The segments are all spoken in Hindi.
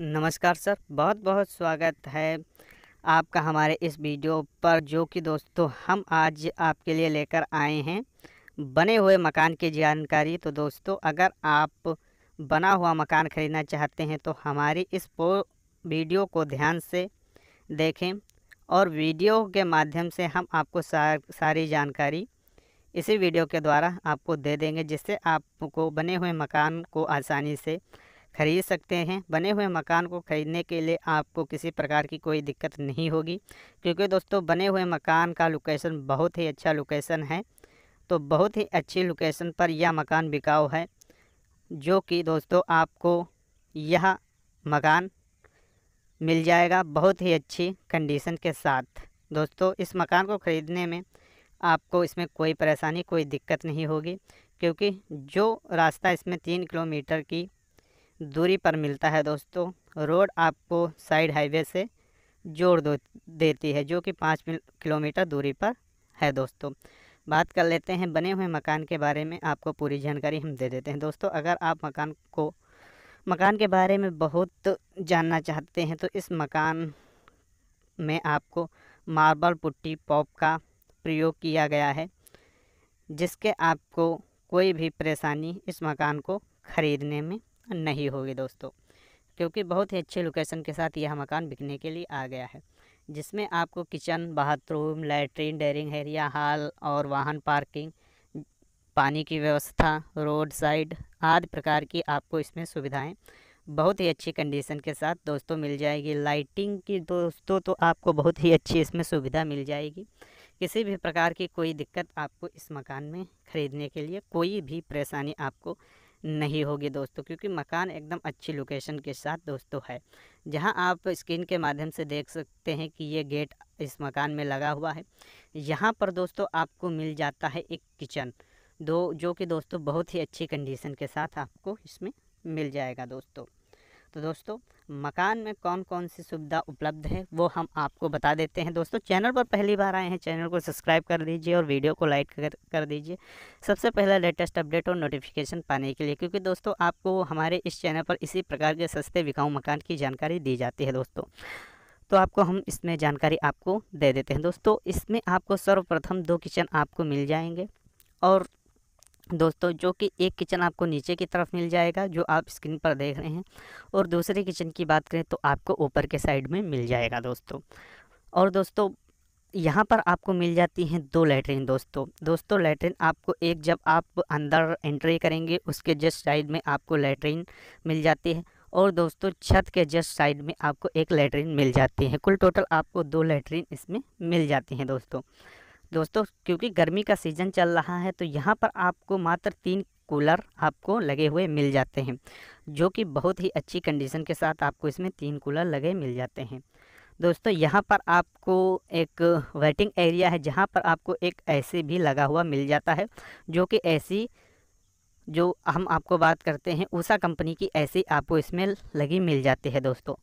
नमस्कार सर बहुत बहुत स्वागत है आपका हमारे इस वीडियो पर जो कि दोस्तों हम आज आपके लिए लेकर आए हैं बने हुए मकान की जानकारी तो दोस्तों अगर आप बना हुआ मकान ख़रीदना चाहते हैं तो हमारी इस वीडियो को ध्यान से देखें और वीडियो के माध्यम से हम आपको सारी जानकारी इसी वीडियो के द्वारा आपको दे देंगे जिससे आपको बने हुए मकान को आसानी से खरीद सकते हैं बने हुए मकान को ख़रीदने के लिए आपको किसी प्रकार की कोई दिक्कत नहीं होगी क्योंकि दोस्तों बने हुए मकान का लोकेशन बहुत ही अच्छा लोकेशन है तो बहुत ही अच्छी लोकेशन पर यह मकान बिकाऊ है जो कि दोस्तों आपको यह मकान मिल जाएगा बहुत ही अच्छी कंडीशन के साथ दोस्तों इस मकान को ख़रीदने में आपको इसमें कोई परेशानी कोई दिक्कत नहीं होगी क्योंकि जो रास्ता इसमें तीन किलोमीटर की दूरी पर मिलता है दोस्तों रोड आपको साइड हाईवे से जोड़ दो देती है जो कि पाँच किलोमीटर दूरी पर है दोस्तों बात कर लेते हैं बने हुए मकान के बारे में आपको पूरी जानकारी हम दे देते हैं दोस्तों अगर आप मकान को मकान के बारे में बहुत जानना चाहते हैं तो इस मकान में आपको मार्बल पुट्टी पॉप का प्रयोग किया गया है जिसके आपको कोई भी परेशानी इस मकान को ख़रीदने में नहीं होगी दोस्तों क्योंकि बहुत ही अच्छे लोकेशन के साथ यह मकान बिकने के लिए आ गया है जिसमें आपको किचन बाथरूम लैट्रिन डेयरिंग एरिया हॉल और वाहन पार्किंग पानी की व्यवस्था रोड साइड आदि प्रकार की आपको इसमें सुविधाएं बहुत ही अच्छी कंडीशन के साथ दोस्तों मिल जाएगी लाइटिंग की दोस्तों तो आपको बहुत ही अच्छी इसमें सुविधा मिल जाएगी किसी भी प्रकार की कोई दिक्कत आपको इस मकान में ख़रीदने के लिए कोई भी परेशानी आपको नहीं होगी दोस्तों क्योंकि मकान एकदम अच्छी लोकेशन के साथ दोस्तों है जहां आप स्क्रीन के माध्यम से देख सकते हैं कि ये गेट इस मकान में लगा हुआ है यहाँ पर दोस्तों आपको मिल जाता है एक किचन दो जो कि दोस्तों बहुत ही अच्छी कंडीशन के साथ आपको इसमें मिल जाएगा दोस्तों तो दोस्तों मकान में कौन कौन सी सुविधा उपलब्ध है वो हम आपको बता देते हैं दोस्तों चैनल पर पहली बार आए हैं चैनल को सब्सक्राइब कर दीजिए और वीडियो को लाइक कर, कर दीजिए सबसे पहला लेटेस्ट अपडेट और नोटिफिकेशन पाने के लिए क्योंकि दोस्तों आपको हमारे इस चैनल पर इसी प्रकार के सस्ते बिकाऊ मकान की जानकारी दी जाती है दोस्तों तो आपको हम इसमें जानकारी आपको दे देते हैं दोस्तों इसमें आपको सर्वप्रथम दो किचन आपको मिल जाएंगे और दोस्तों जो कि एक किचन आपको नीचे की तरफ मिल जाएगा जो आप स्क्रीन पर देख रहे हैं और दूसरे किचन की बात करें तो आपको ऊपर के साइड में मिल जाएगा दोस्तों और दोस्तों यहाँ पर आपको मिल जाती हैं दो लेटरिन दोस्तों दोस्तों लेटरिन आपको एक जब आप अंदर एंट्री करेंगे उसके जस्ट साइड में आपको लेटरिन मिल जाती है और दोस्तों छत के जस्ट साइड में आपको एक लेटरिन मिल जाती है कुल टोटल आपको दो लेटरिन इसमें मिल जाती हैं दोस्तों दोस्तों क्योंकि गर्मी का सीज़न चल रहा है तो यहाँ पर आपको मात्र तीन कूलर आपको लगे हुए मिल जाते हैं जो कि बहुत ही अच्छी कंडीशन के साथ आपको इसमें तीन कूलर लगे मिल जाते हैं दोस्तों यहाँ पर आपको एक वेटिंग एरिया है जहाँ पर आपको एक ऐसी भी लगा हुआ मिल जाता है जो कि ऐसी जो हम आपको बात करते हैं उषा कंपनी की ऐसी आपको इसमें लगी मिल जाती है दोस्तों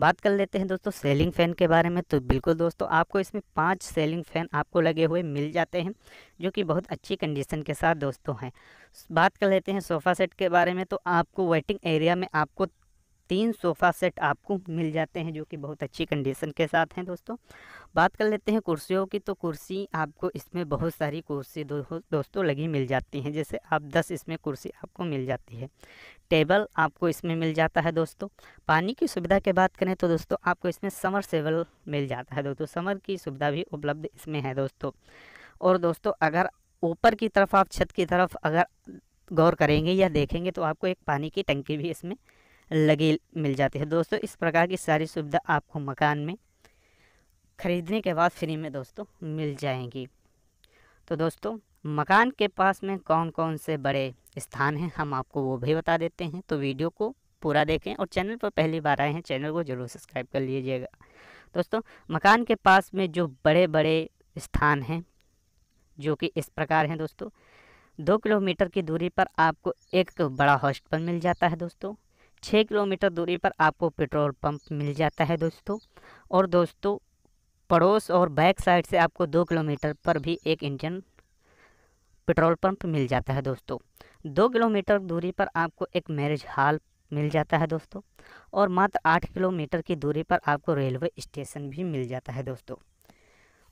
बात कर लेते हैं दोस्तों सेलिंग फ़ैन के बारे में तो बिल्कुल दोस्तों आपको इसमें पांच सेलिंग फ़ैन आपको लगे हुए मिल जाते हैं जो कि बहुत अच्छी कंडीशन के साथ दोस्तों हैं बात कर लेते हैं सोफ़ा सेट के बारे में तो आपको वेटिंग एरिया में आपको तीन सोफ़ा सेट आपको मिल जाते हैं जो कि बहुत अच्छी कंडीशन के साथ हैं दोस्तों बात कर लेते हैं कुर्सियों की तो कुर्सी आपको इसमें बहुत सारी कुर्सी दो, दोस्तों लगी मिल जाती हैं जैसे आप दस इसमें कुर्सी आपको मिल जाती है टेबल आपको इसमें मिल जाता है दोस्तों पानी की सुविधा की बात करें तो दोस्तों आपको इसमें समर सेवल मिल जाता है दोस्तों समर की सुविधा भी उपलब्ध इसमें है दोस्तों और दोस्तों अगर ऊपर की तरफ आप छत की तरफ अगर गौर करेंगे या देखेंगे तो आपको एक पानी की टंकी भी इसमें लगे मिल जाती है दोस्तों इस प्रकार की सारी सुविधा आपको मकान में ख़रीदने के बाद फ्री में दोस्तों मिल जाएंगी तो दोस्तों मकान के पास में कौन कौन से बड़े स्थान हैं हम आपको वो भी बता देते हैं तो वीडियो को पूरा देखें और चैनल पर पहली बार आए हैं चैनल को ज़रूर सब्सक्राइब कर लीजिएगा दोस्तों मकान के पास में जो बड़े बड़े स्थान हैं जो कि इस प्रकार हैं दोस्तों दो किलोमीटर की दूरी पर आपको एक बड़ा हॉस्पिटल मिल जाता है दोस्तों छः किलोमीटर दूरी पर आपको पेट्रोल पंप मिल जाता है दोस्तों और दोस्तों पड़ोस और बैक साइड से आपको दो किलोमीटर पर भी एक इंजन पेट्रोल पंप मिल जाता है दोस्तों दो किलोमीटर दूरी पर आपको एक मैरिज हॉल मिल जाता है दोस्तों और मात्र आठ किलोमीटर की दूरी पर आपको रेलवे स्टेशन भी मिल जाता है दोस्तों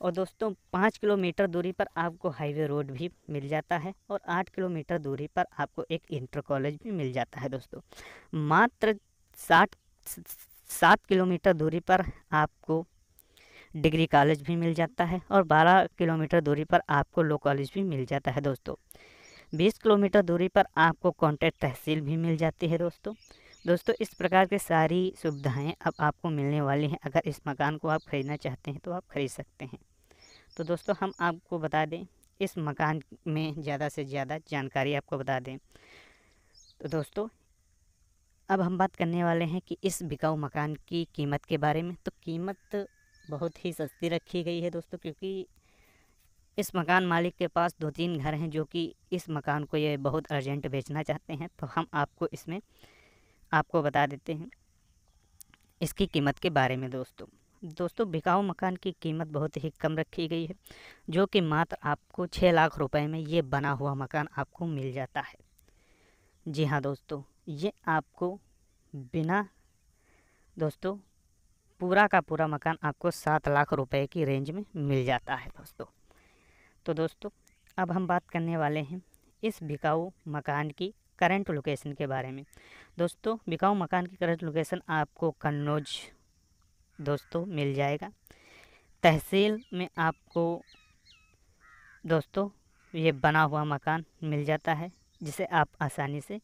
और दोस्तों पाँच किलोमीटर दूरी पर आपको हाईवे रोड भी मिल जाता है और आठ किलोमीटर दूरी पर आपको एक इंटर कॉलेज भी मिल जाता है दोस्तों मात्र साठ सात किलोमीटर दूरी पर आपको डिग्री कॉलेज भी मिल जाता है और बारह किलोमीटर दूरी पर आपको लो कॉलेज भी मिल जाता है दोस्तों बीस किलोमीटर दूरी पर आपको कॉन्ट्रैक्ट तहसील भी मिल जाती है दोस्तों दोस्तों इस प्रकार की सारी सुविधाएं अब आपको मिलने वाली हैं अगर इस मकान को आप खरीदना चाहते हैं तो आप खरीद सकते हैं तो दोस्तों हम आपको बता दें इस मकान में ज़्यादा से ज़्यादा जानकारी आपको बता दें तो दोस्तों अब हम बात करने वाले हैं कि इस बिकाऊ मकान की कीमत के बारे में तो कीमत बहुत ही सस्ती रखी गई है दोस्तों क्योंकि इस मकान मालिक के पास दो तीन घर हैं जो कि इस मकान को ये बहुत अर्जेंट बेचना चाहते हैं तो हम आपको इसमें आपको बता देते हैं इसकी कीमत के बारे में दोस्तों दोस्तों बिकाऊ मकान की कीमत बहुत ही कम रखी गई है जो कि मात्र आपको छः लाख रुपए में ये बना हुआ मकान आपको मिल जाता है जी हाँ दोस्तों ये आपको बिना दोस्तों पूरा का पूरा मकान आपको सात लाख रुपए की रेंज में मिल जाता है दोस्तों तो दोस्तों अब हम बात करने वाले हैं इस बिकाऊ मकान की करंट लोकेशन के बारे में दोस्तों बिकाऊ मकान की करंट लोकेशन आपको कन्नौज दोस्तों मिल जाएगा तहसील में आपको दोस्तों ये बना हुआ मकान मिल जाता है जिसे आप आसानी से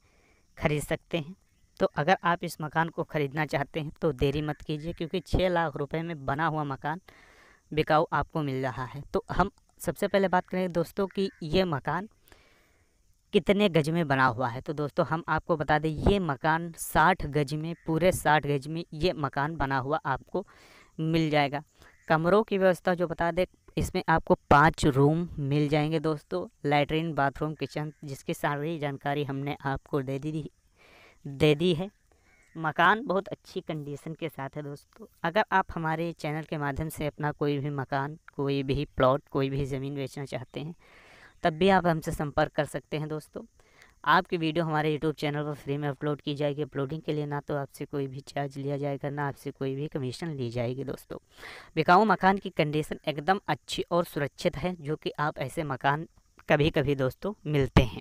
ख़रीद सकते हैं तो अगर आप इस मकान को ख़रीदना चाहते हैं तो देरी मत कीजिए क्योंकि छः लाख रुपए में बना हुआ मकान बिकाऊ आपको मिल रहा है तो हम सबसे पहले बात करें दोस्तों कि ये मकान कितने गज में बना हुआ है तो दोस्तों हम आपको बता दें ये मकान साठ गज में पूरे साठ गज में ये मकान बना हुआ आपको मिल जाएगा कमरों की व्यवस्था जो बता दें इसमें आपको पाँच रूम मिल जाएंगे दोस्तों लेटरिन बाथरूम किचन जिसकी सारी जानकारी हमने आपको दे दी दे दी है मकान बहुत अच्छी कंडीशन के साथ है दोस्तों अगर आप हमारे चैनल के माध्यम से अपना कोई भी मकान कोई भी प्लॉट कोई भी ज़मीन बेचना चाहते हैं तब भी आप हमसे संपर्क कर सकते हैं दोस्तों आपकी वीडियो हमारे यूट्यूब चैनल पर फ्री में अपलोड की जाएगी अपलोडिंग के लिए ना तो आपसे कोई भी चार्ज लिया जाएगा ना आपसे कोई भी कमीशन ली जाएगी दोस्तों बिकाऊ मकान की कंडीशन एकदम अच्छी और सुरक्षित है जो कि आप ऐसे मकान कभी कभी दोस्तों मिलते हैं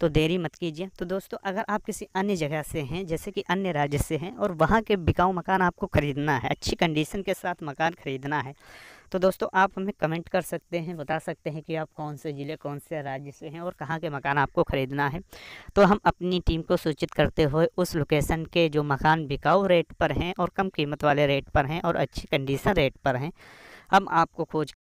तो देरी मत कीजिए तो दोस्तों अगर आप किसी अन्य जगह से हैं जैसे कि अन्य राज्य से हैं और वहाँ के बिकाऊ मकान आपको ख़रीदना है अच्छी कंडीशन के साथ मकान ख़रीदना है तो दोस्तों आप हमें कमेंट कर सकते हैं बता सकते हैं कि आप कौन से ज़िले कौन से राज्य से हैं और कहाँ के मकान आपको ख़रीदना है तो हम अपनी टीम को सूचित करते हुए उस लोकेशन के जो मकान बिकाऊ रेट पर हैं और कम कीमत वाले रेट पर हैं और अच्छी कंडीशन रेट पर हैं हम आपको खोज